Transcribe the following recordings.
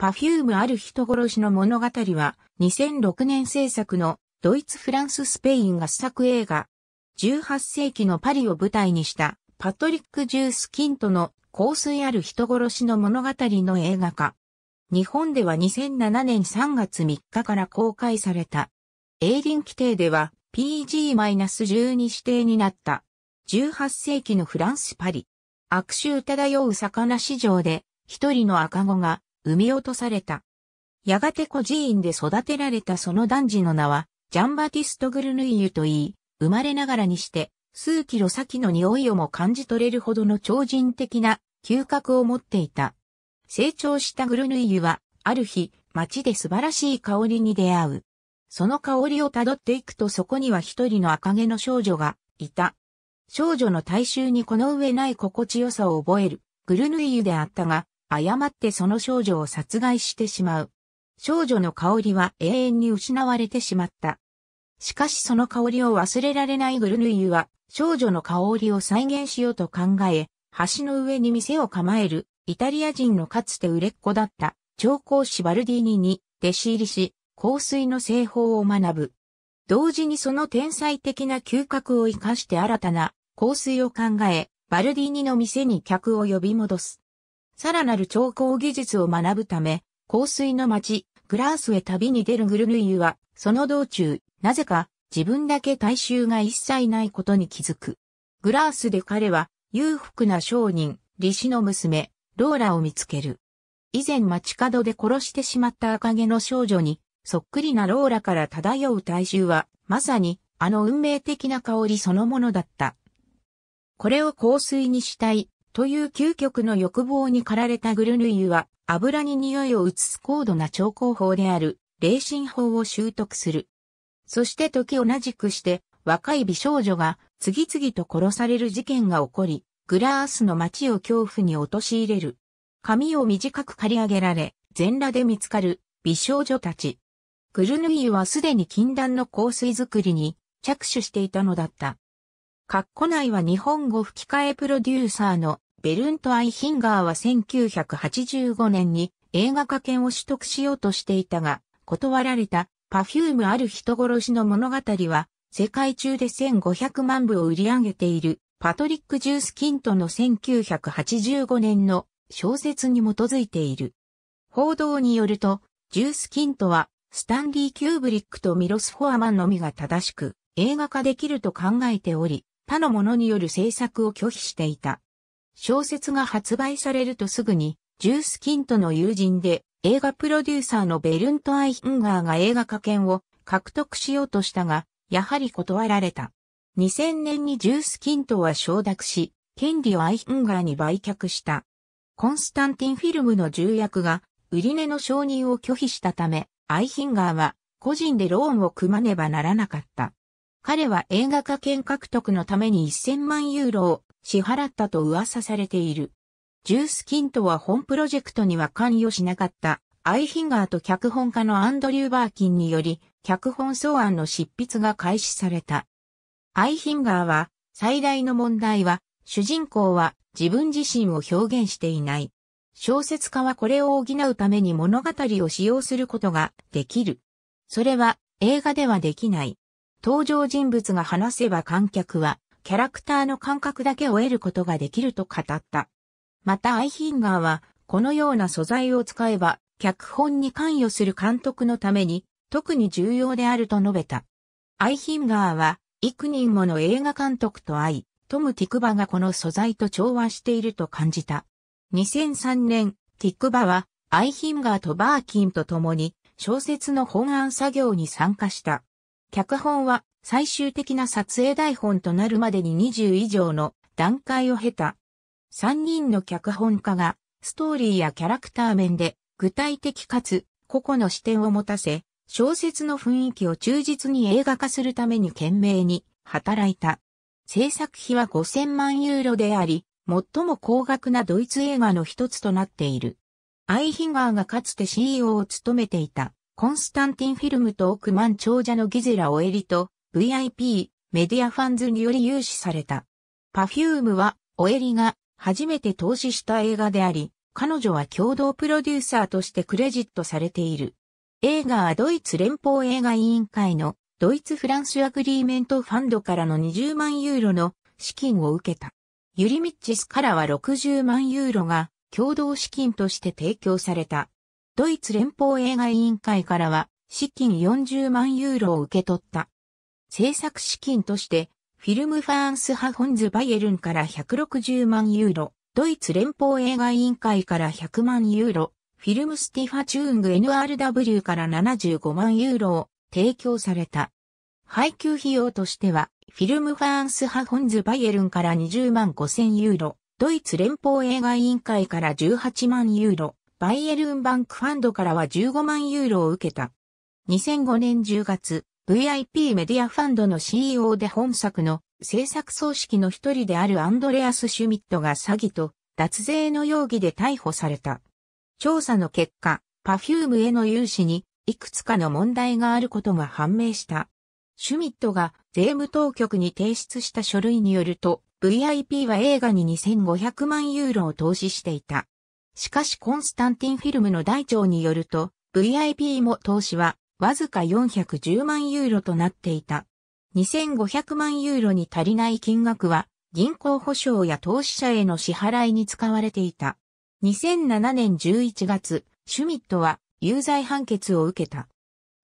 パフュームある人殺しの物語は2006年制作のドイツ・フランス・スペイン合作映画。18世紀のパリを舞台にしたパトリック・ジュース・キントの香水ある人殺しの物語の映画化。日本では2007年3月3日から公開された。エイリン規定では PG-12 指定になった。18世紀のフランス・パリ。悪臭漂う魚市場で一人の赤子が産み落とされた。やがて孤児院で育てられたその男児の名は、ジャンバティスト・グルヌイユといい、生まれながらにして、数キロ先の匂いをも感じ取れるほどの超人的な嗅覚を持っていた。成長したグルヌイユは、ある日、街で素晴らしい香りに出会う。その香りを辿っていくとそこには一人の赤毛の少女がいた。少女の大衆にこの上ない心地よさを覚える、グルヌイユであったが、誤ってその少女を殺害してしまう。少女の香りは永遠に失われてしまった。しかしその香りを忘れられないグルヌイユは、少女の香りを再現しようと考え、橋の上に店を構える、イタリア人のかつて売れっ子だった、調香師バルディーニに弟子入りし、香水の製法を学ぶ。同時にその天才的な嗅覚を活かして新たな香水を考え、バルディーニの店に客を呼び戻す。さらなる調光技術を学ぶため、香水の街、グラースへ旅に出るグルヌイユは、その道中、なぜか、自分だけ大衆が一切ないことに気づく。グラースで彼は、裕福な商人、李氏の娘、ローラを見つける。以前街角で殺してしまった赤毛の少女に、そっくりなローラから漂う大衆は、まさに、あの運命的な香りそのものだった。これを香水にしたい、という究極の欲望に駆られたグルヌイユは、油に匂いを移す高度な調光法である、霊心法を習得する。そして時同じくして、若い美少女が次々と殺される事件が起こり、グラースの街を恐怖に陥れる。髪を短く刈り上げられ、全裸で見つかる美少女たち。グルヌイユはすでに禁断の香水作りに着手していたのだった。括弧内は日本語吹き替えプロデューサーのベルント・アイヒンガーは1985年に映画化権を取得しようとしていたが、断られたパフュームある人殺しの物語は、世界中で1500万部を売り上げているパトリック・ジュース・キントの1985年の小説に基づいている。報道によると、ジュース・キントは、スタンリー・キューブリックとミロス・フォアマンのみが正しく、映画化できると考えており、他の者による制作を拒否していた。小説が発売されるとすぐに、ジュース・キントの友人で、映画プロデューサーのベルント・アイヒンガーが映画化権を獲得しようとしたが、やはり断られた。2000年にジュース・キントは承諾し、権利をアイヒンガーに売却した。コンスタンティンフィルムの重役が、売り値の承認を拒否したため、アイヒンガーは、個人でローンを組まねばならなかった。彼は映画化権獲得のために1000万ユーロを支払ったと噂されている。ジュース・キントは本プロジェクトには関与しなかったアイヒンガーと脚本家のアンドリュー・バーキンにより脚本草案の執筆が開始された。アイヒンガーは最大の問題は主人公は自分自身を表現していない。小説家はこれを補うために物語を使用することができる。それは映画ではできない。登場人物が話せば観客は、キャラクターの感覚だけを得ることができると語った。またアイヒンガーは、このような素材を使えば、脚本に関与する監督のために、特に重要であると述べた。アイヒンガーは、幾人もの映画監督と会い、トム・ティクバがこの素材と調和していると感じた。2003年、ティクバは、アイヒンガーとバーキンと共に、小説の本案作業に参加した。脚本は最終的な撮影台本となるまでに20以上の段階を経た。3人の脚本家がストーリーやキャラクター面で具体的かつ個々の視点を持たせ、小説の雰囲気を忠実に映画化するために懸命に働いた。制作費は5000万ユーロであり、最も高額なドイツ映画の一つとなっている。アイヒガーがかつて CEO を務めていたコンスタンティンフィルムと億万長者のギゼラ・オエリと VIP メディアファンズにより融資された。パフュームはオエリが初めて投資した映画であり、彼女は共同プロデューサーとしてクレジットされている。映画はドイツ連邦映画委員会のドイツ・フランス・アグリーメント・ファンドからの20万ユーロの資金を受けた。ユリ・ミッチスからは60万ユーロが共同資金として提供された。ドイツ連邦映画委員会からは、資金40万ユーロを受け取った。制作資金として、フィルムファーンスハホンズ・バイエルンから160万ユーロ、ドイツ連邦映画委員会から100万ユーロ、フィルムスティファチューング NRW から75万ユーロを提供された。配給費用としては、フィルムファーンスハホンズ・バイエルンから20万5 0 0 0ユーロ、ドイツ連邦映画委員会から18万ユーロ、バイエルンバンクファンドからは15万ユーロを受けた。2005年10月、VIP メディアファンドの CEO で本作の制作組織の一人であるアンドレアス・シュミットが詐欺と脱税の容疑で逮捕された。調査の結果、パフュームへの融資にいくつかの問題があることが判明した。シュミットが税務当局に提出した書類によると、VIP は映画に2500万ユーロを投資していた。しかしコンスタンティンフィルムの大長によると、VIP も投資はわずか410万ユーロとなっていた。2500万ユーロに足りない金額は銀行保証や投資者への支払いに使われていた。2007年11月、シュミットは有罪判決を受けた。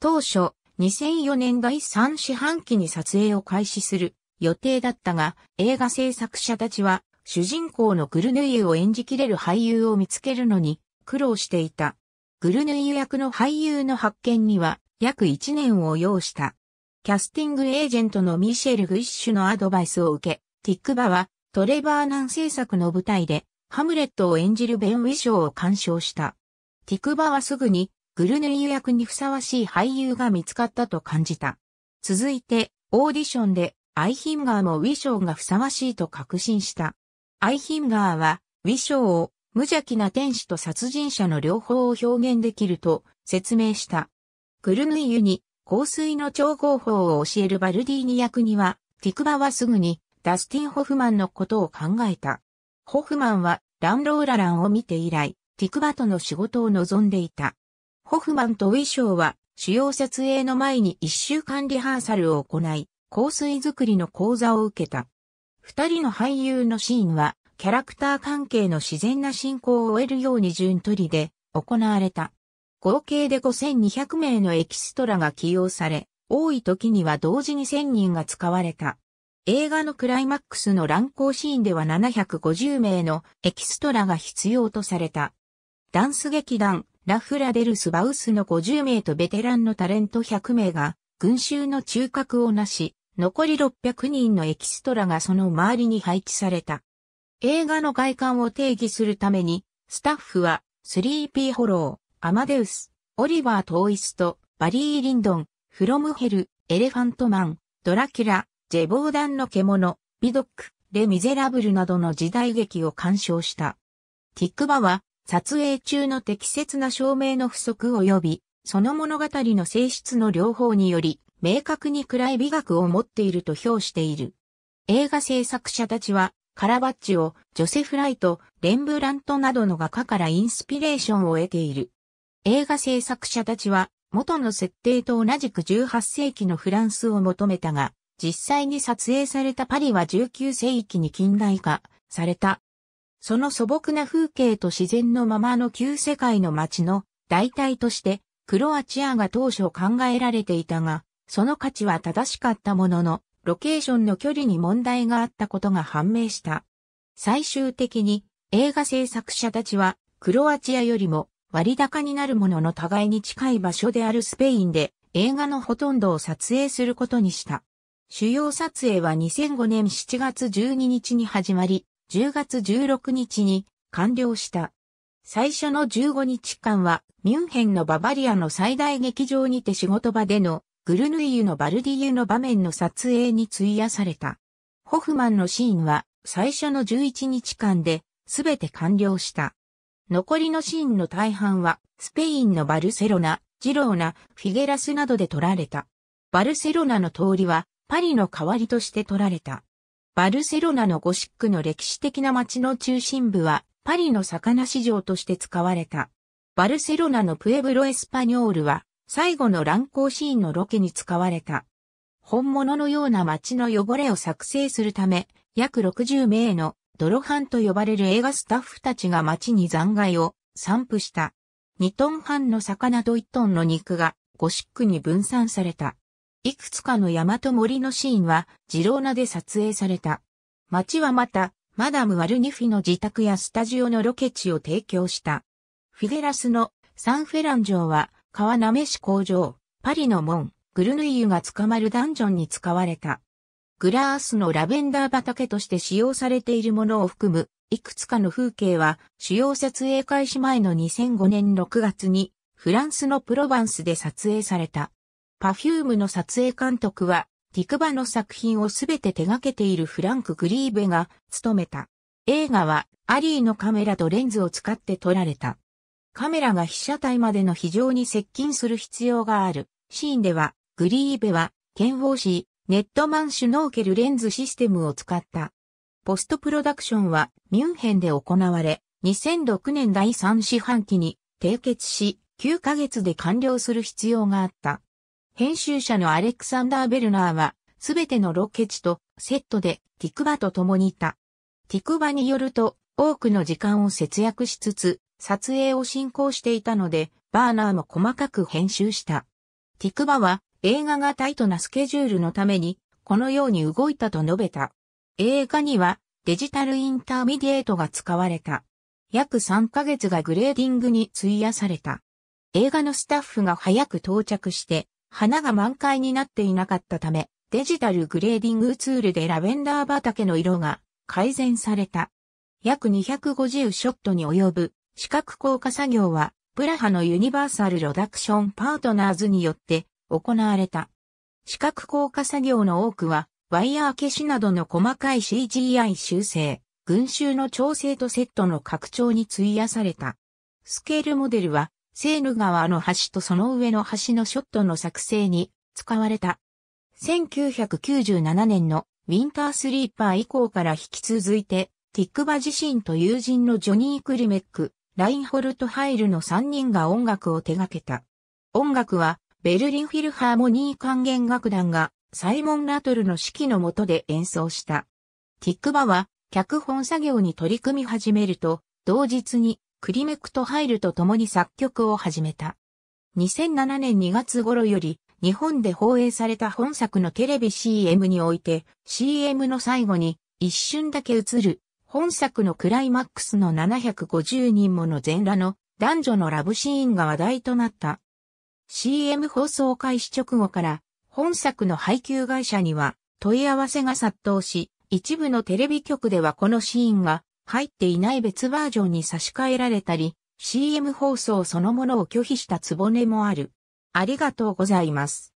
当初、2004年第3四半期に撮影を開始する予定だったが、映画制作者たちは主人公のグルヌイユを演じきれる俳優を見つけるのに苦労していた。グルヌイユ役の俳優の発見には約1年を要した。キャスティングエージェントのミシェル・グイッシュのアドバイスを受け、ティックバはトレバーナン制作の舞台でハムレットを演じるベン・ウィショーを鑑賞した。ティクバはすぐにグルヌイユ役にふさわしい俳優が見つかったと感じた。続いてオーディションでアイヒンガーもウィショーがふさわしいと確信した。アイヒンガーは、ウィショーを無邪気な天使と殺人者の両方を表現できると説明した。クルムイユに香水の調合法を教えるバルディーニ役には、ティクバはすぐにダスティン・ホフマンのことを考えた。ホフマンはランローラランを見て以来、ティクバとの仕事を望んでいた。ホフマンとウィショーは主要撮影の前に一週間リハーサルを行い、香水作りの講座を受けた。二人の俳優のシーンは、キャラクター関係の自然な進行を終えるように順取りで行われた。合計で5200名のエキストラが起用され、多い時には同時に1000人が使われた。映画のクライマックスの乱行シーンでは750名のエキストラが必要とされた。ダンス劇団、ラフラデルス・バウスの50名とベテランのタレント100名が、群衆の中核をなし、残り600人のエキストラがその周りに配置された。映画の外観を定義するために、スタッフは、スリーピーホロー、アマデウス、オリバー・トーイスト、バリー・リンドン、フロムヘル、エレファントマン、ドラキュラ、ジェボーダンの獣、ビドック、レ・ミゼラブルなどの時代劇を鑑賞した。ティックバは、撮影中の適切な照明の不足及び、その物語の性質の両方により、明確に暗い美学を持っていると評している。映画制作者たちは、カラバッチをジョセフ・ライト、レンブラントなどの画家からインスピレーションを得ている。映画制作者たちは、元の設定と同じく18世紀のフランスを求めたが、実際に撮影されたパリは19世紀に近代化された。その素朴な風景と自然のままの旧世界の街の代替として、クロアチアが当初考えられていたが、その価値は正しかったものの、ロケーションの距離に問題があったことが判明した。最終的に映画制作者たちはクロアチアよりも割高になるものの互いに近い場所であるスペインで映画のほとんどを撮影することにした。主要撮影は2005年7月12日に始まり、10月16日に完了した。最初の15日間はミュンヘンのババリアの最大劇場にて仕事場でのグルヌイユのバルディユの場面の撮影に費やされた。ホフマンのシーンは最初の11日間で全て完了した。残りのシーンの大半はスペインのバルセロナ、ジローナ、フィゲラスなどで撮られた。バルセロナの通りはパリの代わりとして撮られた。バルセロナのゴシックの歴史的な街の中心部はパリの魚市場として使われた。バルセロナのプエブロエスパニョールは最後の乱行シーンのロケに使われた。本物のような街の汚れを作成するため、約60名の泥ンと呼ばれる映画スタッフたちが街に残骸を散布した。2トン半の魚と1トンの肉がゴシックに分散された。いくつかの山と森のシーンはジローナで撮影された。街はまた、マダム・ワルニフィの自宅やスタジオのロケ地を提供した。フィデラスのサンフェラン城は川なめし工場、パリの門、グルヌイユが捕まるダンジョンに使われた。グラースのラベンダー畑として使用されているものを含む、いくつかの風景は、主要設営開始前の2005年6月に、フランスのプロヴァンスで撮影された。パフュームの撮影監督は、ティクバの作品をすべて手掛けているフランク・グリーベが務めた。映画はアリーのカメラとレンズを使って撮られた。カメラが被写体までの非常に接近する必要がある。シーンでは、グリーベは、剣王ー、ネットマンシュノーケルレンズシステムを使った。ポストプロダクションはミュンヘンで行われ、2006年第3四半期に締結し、9ヶ月で完了する必要があった。編集者のアレクサンダー・ベルナーは、すべてのロケ地とセットでティクバと共にいた。ティクバによると、多くの時間を節約しつつ、撮影を進行していたので、バーナーも細かく編集した。ティクバは映画がタイトなスケジュールのために、このように動いたと述べた。映画にはデジタルインターミディエートが使われた。約3ヶ月がグレーディングに費やされた。映画のスタッフが早く到着して、花が満開になっていなかったため、デジタルグレーディングツールでラベンダー畑の色が改善された。約250ショットに及ぶ視覚硬化作業は、プラハのユニバーサル・ロダクション・パートナーズによって行われた。視覚硬化作業の多くは、ワイヤー消しなどの細かい CGI 修正、群衆の調整とセットの拡張に費やされた。スケールモデルは、セーヌ川の橋とその上の橋のショットの作成に使われた。1997年のウィンタースリーパー以降から引き続いて、ティックバ自身と友人のジョニー・クリメック、ラインホルト・ハイルの3人が音楽を手掛けた。音楽は、ベルリンフィルハーモニー管弦楽団が、サイモン・ラトルの指揮の下で演奏した。ティックバは、脚本作業に取り組み始めると、同日に、クリメクト・ハイルと共に作曲を始めた。2007年2月頃より、日本で放映された本作のテレビ CM において、CM の最後に、一瞬だけ映る、本作のクライマックスの750人もの全裸の男女のラブシーンが話題となった。CM 放送開始直後から本作の配給会社には問い合わせが殺到し、一部のテレビ局ではこのシーンが入っていない別バージョンに差し替えられたり、CM 放送そのものを拒否したつぼねもある。ありがとうございます。